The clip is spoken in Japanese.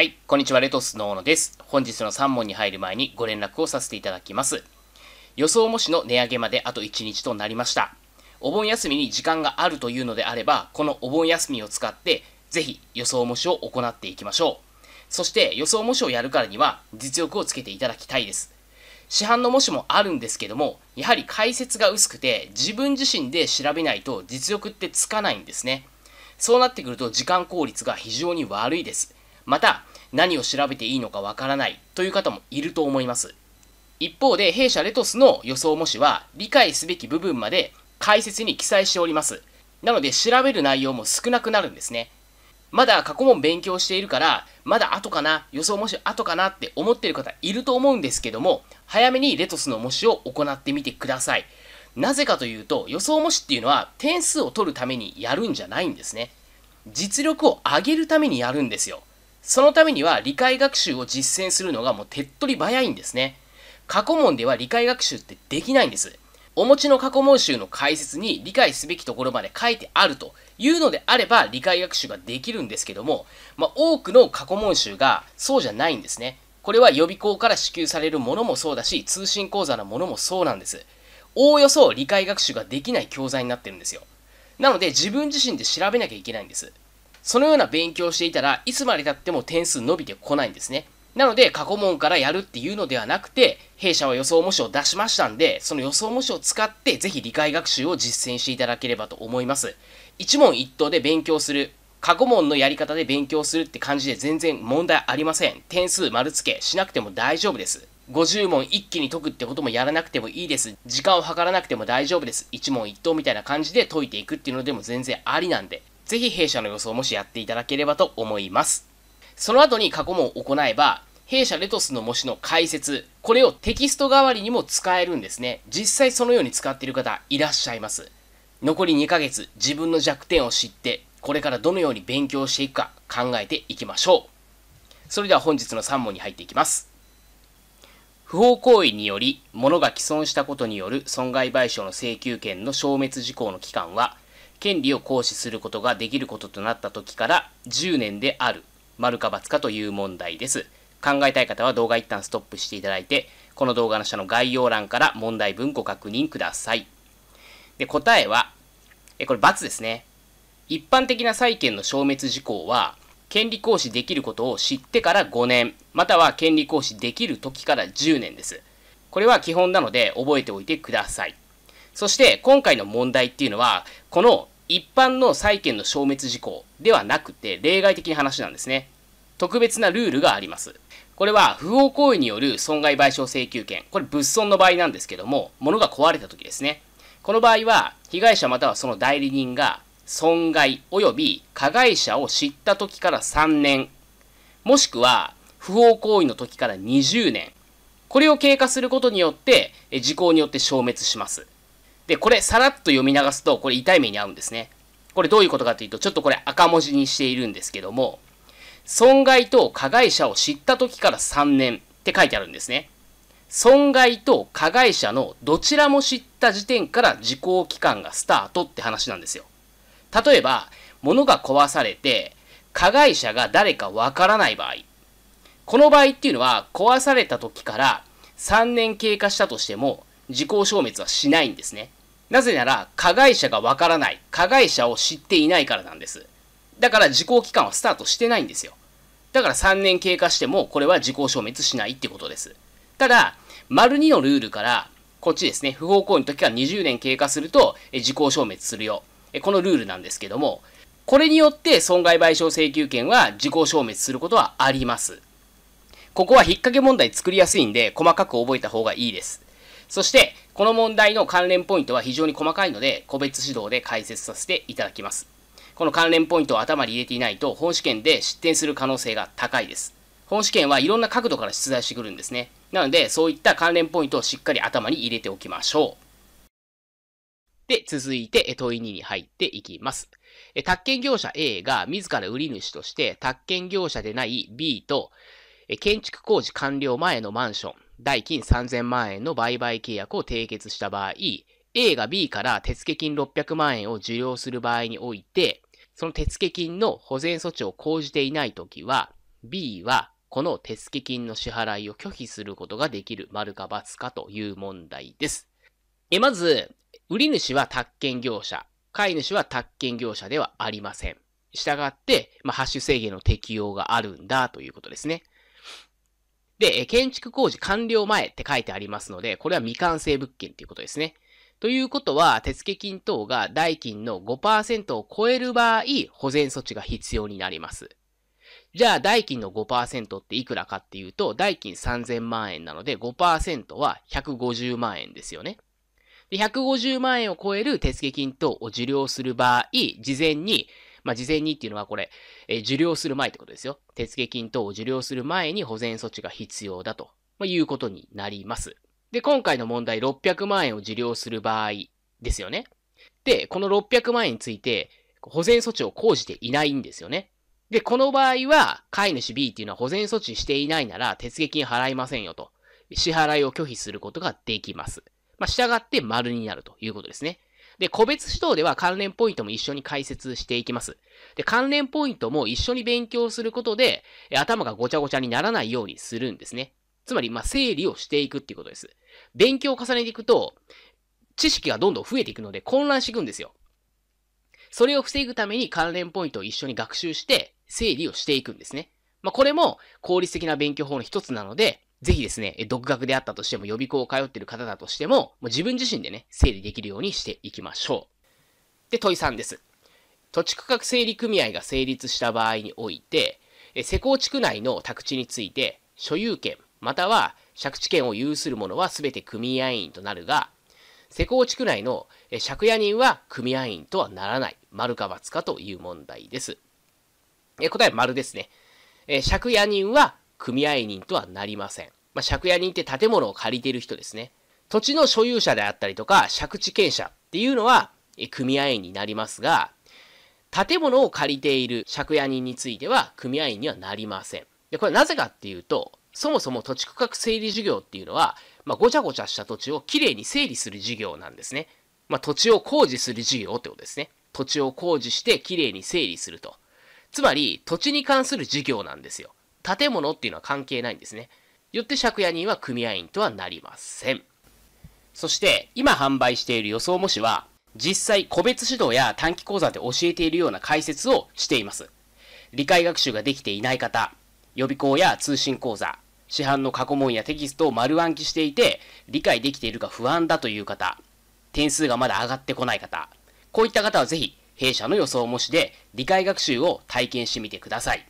はい、こんにちは、レトスの大野です。本日の3問に入る前にご連絡をさせていただきます。予想模試の値上げまであと1日となりました。お盆休みに時間があるというのであれば、このお盆休みを使って、ぜひ予想模試を行っていきましょう。そして予想模試をやるからには実力をつけていただきたいです。市販の模試もあるんですけども、やはり解説が薄くて自分自身で調べないと実力ってつかないんですね。そうなってくると時間効率が非常に悪いです。また、何を調べていいのかわからないという方もいると思います。一方で弊社レトスの予想模試は理解すべき部分まで解説に記載しております。なので調べる内容も少なくなるんですね。まだ過去問勉強しているから、まだ後かな、予想模試後かなって思ってる方いると思うんですけども、早めにレトスの模試を行ってみてください。なぜかというと、予想模試っていうのは点数を取るためにやるんじゃないんですね。実力を上げるためにやるんですよ。そのためには理解学習を実践するのがもう手っ取り早いんですね。過去問では理解学習ってできないんです。お持ちの過去問集の解説に理解すべきところまで書いてあるというのであれば理解学習ができるんですけども、まあ、多くの過去問集がそうじゃないんですね。これは予備校から支給されるものもそうだし、通信講座のものもそうなんです。おおよそ理解学習ができない教材になってるんですよ。なので自分自身で調べなきゃいけないんです。そのような勉強をしていたらいつまでたっても点数伸びてこないんですね。なので過去問からやるっていうのではなくて弊社は予想模試を出しましたんでその予想模試を使ってぜひ理解学習を実践していただければと思います。一問一答で勉強する過去問のやり方で勉強するって感じで全然問題ありません。点数丸付けしなくても大丈夫です。50問一気に解くってこともやらなくてもいいです。時間を計らなくても大丈夫です。一問一答みたいな感じで解いていくっていうのでも全然ありなんで。ぜひ弊社の予想もしやっていただければと思います。その後に過去問を行えば、弊社レトスの模試の解説、これをテキスト代わりにも使えるんですね。実際そのように使っている方いらっしゃいます。残り2ヶ月、自分の弱点を知って、これからどのように勉強していくか考えていきましょう。それでは本日の3問に入っていきます。不法行為により物が毀損したことによる損害賠償の請求権の消滅事項の期間は権利を行使することができることとなった時から10年である、丸か×かという問題です。考えたい方は動画一旦ストップしていただいて、この動画の下の概要欄から問題文ご確認ください。で、答えは、え、これ×ですね。一般的な債権の消滅事項は、権利行使できることを知ってから5年、または権利行使できる時から10年です。これは基本なので覚えておいてください。そして今回の問題っていうのは、この一般の債権の消滅事項ではなくて例外的な話なんですね。特別なルールがあります。これは不法行為による損害賠償請求権。これ物損の場合なんですけども、物が壊れた時ですね。この場合は、被害者またはその代理人が損害及び加害者を知った時から3年、もしくは不法行為の時から20年、これを経過することによって、時効によって消滅します。で、これさらっと読み流すと、これ痛い目に遭うんですね。これどういうことかというと、ちょっとこれ赤文字にしているんですけども、損害と加害者を知った時から3年って書いてあるんですね。損害と加害者のどちらも知った時点から時効期間がスタートって話なんですよ。例えば、物が壊されて、加害者が誰かわからない場合。この場合っていうのは、壊された時から3年経過したとしても、時効消滅はしないんですね。なぜなら、加害者がわからない、加害者を知っていないからなんです。だから時効期間はスタートしてないんですよ。だから3年経過しても、これは時効消滅しないってことです。ただ、丸2のルールから、こっちですね、不法行為の時は20年経過すると、時効消滅するよ。このルールなんですけども、これによって損害賠償請求権は時効消滅することはあります。ここは引っ掛け問題作りやすいんで、細かく覚えた方がいいです。そして、この問題の関連ポイントは非常に細かいので、個別指導で解説させていただきます。この関連ポイントを頭に入れていないと、本試験で失点する可能性が高いです。本試験はいろんな角度から出題してくるんですね。なので、そういった関連ポイントをしっかり頭に入れておきましょう。で、続いて問い2に入っていきます。宅建業者 A が自ら売り主として、宅建業者でない B と、建築工事完了前のマンション、代金3000万円の売買契約を締結した場合、A が B から手付金600万円を受領する場合において、その手付金の保全措置を講じていないときは、B はこの手付金の支払いを拒否することができる丸か×かという問題です。え、まず、売り主は宅建業者、買い主は宅建業者ではありません。従って、まあ、ハッシュ制限の適用があるんだということですね。で、建築工事完了前って書いてありますので、これは未完成物件っていうことですね。ということは、手付金等が代金の5%を超える場合、保全措置が必要になります。じゃあ、代金の5%っていくらかっていうと、代金3000万円なので5%は150万円ですよね。で、150万円を超える手付金等を受領する場合、事前にまあ、事前にっていうのはこれ、えー、受領する前ってことですよ。手付金等を受領する前に保全措置が必要だと、まあ、いうことになります。で、今回の問題600万円を受領する場合ですよね。で、この600万円について、保全措置を講じていないんですよね。で、この場合は、飼い主 B っていうのは保全措置していないなら、手付金払いませんよと。支払いを拒否することができます。まあ、従って丸になるということですね。で、個別指導では関連ポイントも一緒に解説していきます。で、関連ポイントも一緒に勉強することで、頭がごちゃごちゃにならないようにするんですね。つまり、まあ、整理をしていくっていうことです。勉強を重ねていくと、知識がどんどん増えていくので混乱していくんですよ。それを防ぐために関連ポイントを一緒に学習して整理をしていくんですね。まあ、これも効率的な勉強法の一つなので、ぜひですね、独学であったとしても、予備校を通っている方だとしても、もう自分自身でね、整理できるようにしていきましょう。で、問い3です。土地区画整理組合が成立した場合において、施工地区内の宅地について、所有権、または借地権を有する者は全て組合員となるが、施工地区内の借家人は組合員とはならない、丸か×かという問題です。答えは丸ですね。借家人は組合人とはなりません。まあ、借家人って建物を借りている人ですね。土地の所有者であったりとか、借地権者っていうのは、組合員になりますが、建物を借りている借家人については組合員にはなりません。で、これなぜかっていうと、そもそも土地区画整理事業っていうのは、まあ、ごちゃごちゃした土地をきれいに整理する事業なんですね。まあ、土地を工事する事業ってことですね。土地を工事してきれいに整理すると。つまり、土地に関する事業なんですよ。建物っていうのは関係ないんですね。よって借家人は組合員とはなりません。そして、今販売している予想模試は、実際個別指導や短期講座で教えているような解説をしています。理解学習ができていない方、予備校や通信講座、市販の過去問やテキストを丸暗記していて、理解できているか不安だという方、点数がまだ上がってこない方、こういった方はぜひ、弊社の予想模試で理解学習を体験してみてください。